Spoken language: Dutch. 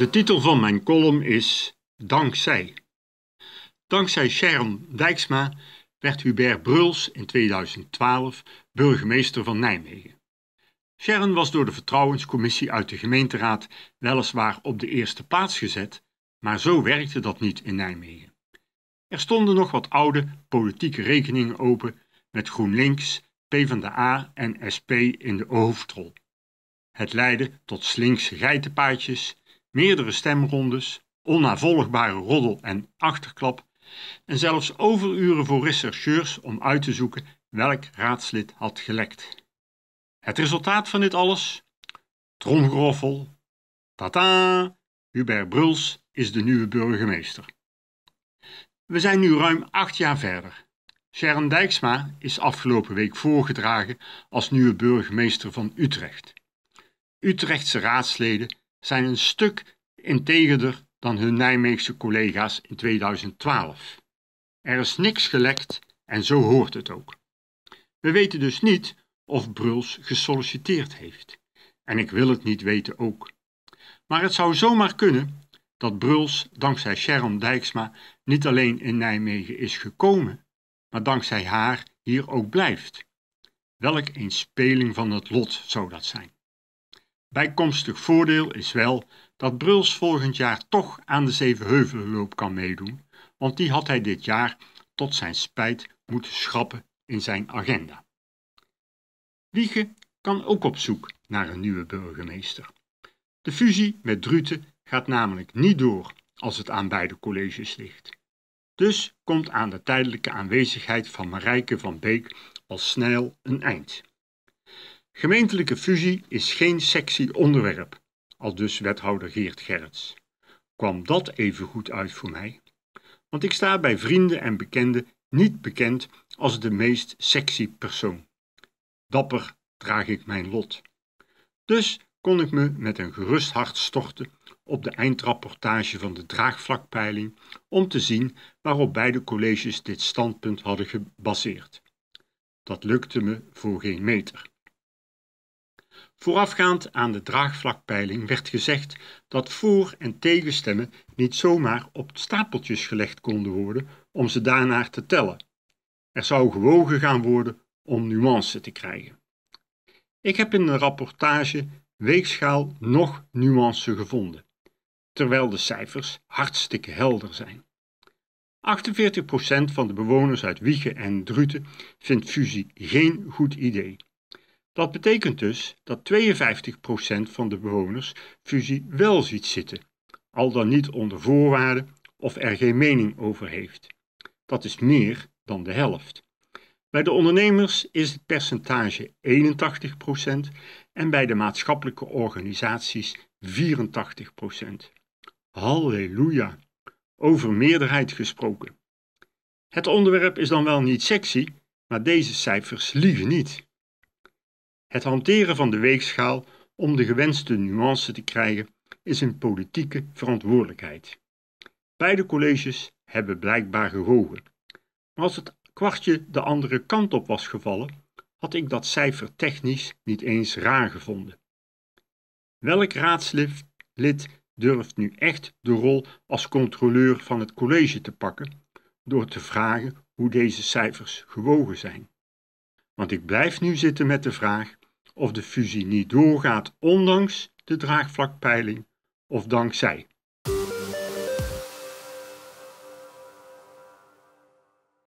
De titel van mijn column is Dankzij. Dankzij Sharon Dijksma werd Hubert Bruls in 2012 burgemeester van Nijmegen. Sharon was door de vertrouwenscommissie uit de gemeenteraad weliswaar op de eerste plaats gezet, maar zo werkte dat niet in Nijmegen. Er stonden nog wat oude politieke rekeningen open met GroenLinks, PvdA en SP in de hoofdrol. Het leidde tot slinkse geitenpaadjes meerdere stemrondes, onnavolgbare roddel en achterklap en zelfs overuren voor rechercheurs om uit te zoeken welk raadslid had gelekt. Het resultaat van dit alles? Tromgeroffel. Tata! Hubert Bruls is de nieuwe burgemeester. We zijn nu ruim acht jaar verder. Sharon Dijksma is afgelopen week voorgedragen als nieuwe burgemeester van Utrecht. Utrechtse raadsleden zijn een stuk integerder dan hun Nijmeegse collega's in 2012. Er is niks gelekt en zo hoort het ook. We weten dus niet of Bruls gesolliciteerd heeft. En ik wil het niet weten ook. Maar het zou zomaar kunnen dat Bruls dankzij Sharon Dijksma niet alleen in Nijmegen is gekomen, maar dankzij haar hier ook blijft. Welk een speling van het lot zou dat zijn? Bijkomstig voordeel is wel dat Bruls volgend jaar toch aan de Zevenheuvelenloop kan meedoen, want die had hij dit jaar tot zijn spijt moeten schrappen in zijn agenda. Wiege kan ook op zoek naar een nieuwe burgemeester. De fusie met Druten gaat namelijk niet door als het aan beide colleges ligt. Dus komt aan de tijdelijke aanwezigheid van Marijke van Beek al snel een eind. Gemeentelijke fusie is geen sexy onderwerp, aldus wethouder Geert Gerrits. Kwam dat even goed uit voor mij? Want ik sta bij vrienden en bekenden niet bekend als de meest sexy persoon. Dapper draag ik mijn lot. Dus kon ik me met een gerust hart storten op de eindrapportage van de draagvlakpeiling om te zien waarop beide colleges dit standpunt hadden gebaseerd. Dat lukte me voor geen meter. Voorafgaand aan de draagvlakpeiling werd gezegd dat voor- en tegenstemmen niet zomaar op stapeltjes gelegd konden worden om ze daarnaar te tellen. Er zou gewogen gaan worden om nuance te krijgen. Ik heb in de rapportage Weegschaal nog nuance gevonden, terwijl de cijfers hartstikke helder zijn. 48% van de bewoners uit Wiegen en Druten vindt fusie geen goed idee. Dat betekent dus dat 52% van de bewoners fusie wel ziet zitten, al dan niet onder voorwaarden of er geen mening over heeft. Dat is meer dan de helft. Bij de ondernemers is het percentage 81% en bij de maatschappelijke organisaties 84%. Halleluja! Over meerderheid gesproken. Het onderwerp is dan wel niet sexy, maar deze cijfers liegen niet. Het hanteren van de weegschaal om de gewenste nuance te krijgen is een politieke verantwoordelijkheid. Beide colleges hebben blijkbaar gewogen. Maar als het kwartje de andere kant op was gevallen, had ik dat cijfer technisch niet eens raar gevonden. Welk raadslid durft nu echt de rol als controleur van het college te pakken door te vragen hoe deze cijfers gewogen zijn? Want ik blijf nu zitten met de vraag: of de fusie niet doorgaat ondanks de draagvlakpeiling of dankzij.